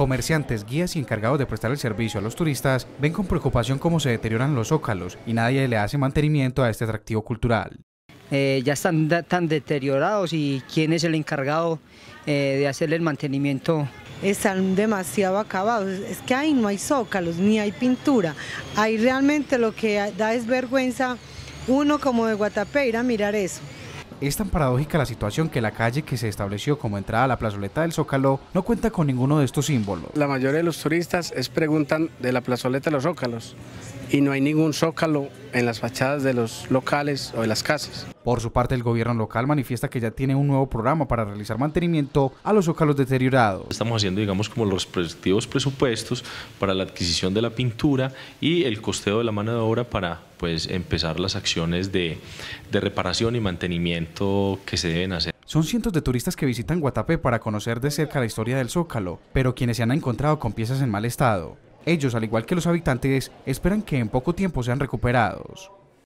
Comerciantes, guías y encargados de prestar el servicio a los turistas ven con preocupación cómo se deterioran los zócalos y nadie le hace mantenimiento a este atractivo cultural. Eh, ya están tan deteriorados y quién es el encargado eh, de hacerle el mantenimiento. Están demasiado acabados, es que ahí no hay zócalos ni hay pintura, ahí realmente lo que da es vergüenza uno como de Guatapeira mirar eso. Es tan paradójica la situación que la calle que se estableció como entrada a la plazoleta del Zócalo no cuenta con ninguno de estos símbolos. La mayoría de los turistas preguntan de la plazoleta de los Zócalos y no hay ningún zócalo en las fachadas de los locales o de las casas. Por su parte, el gobierno local manifiesta que ya tiene un nuevo programa para realizar mantenimiento a los zócalos deteriorados. Estamos haciendo, digamos, como los respectivos presupuestos para la adquisición de la pintura y el costeo de la mano de obra para pues empezar las acciones de, reparación y mantenimiento que se deben hacer. Son cientos de turistas que visitan Guatapé para conocer de cerca la historia del Zócalo, pero quienes se han encontrado con piezas en mal estado. Ellos, al igual que los habitantes, esperan que en poco tiempo sean recuperados.